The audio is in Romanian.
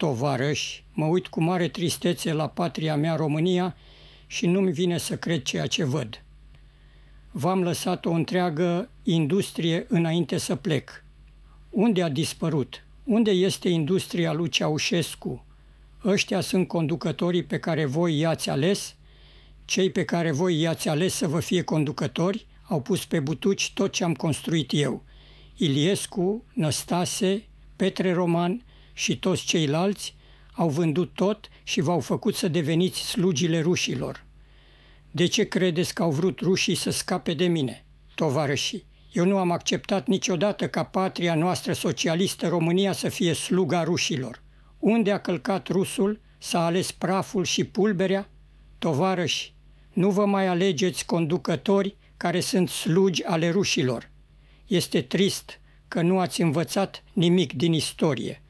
tovarăși, mă uit cu mare tristețe la patria mea România și nu-mi vine să cred ceea ce văd. V-am lăsat o întreagă industrie înainte să plec. Unde a dispărut? Unde este industria lui Ceaușescu? Ăștia sunt conducătorii pe care voi i-ați ales? Cei pe care voi i-ați ales să vă fie conducători au pus pe butuci tot ce am construit eu. Iliescu, Năstase, Petre Roman – și toți ceilalți au vândut tot și v-au făcut să deveniți slugile rușilor. De ce credeți că au vrut rușii să scape de mine, tovarășii? Eu nu am acceptat niciodată ca patria noastră socialistă România să fie sluga rușilor. Unde a călcat rusul, s-a ales praful și pulberea? Tovarăși, nu vă mai alegeți conducători care sunt slugi ale rușilor. Este trist că nu ați învățat nimic din istorie.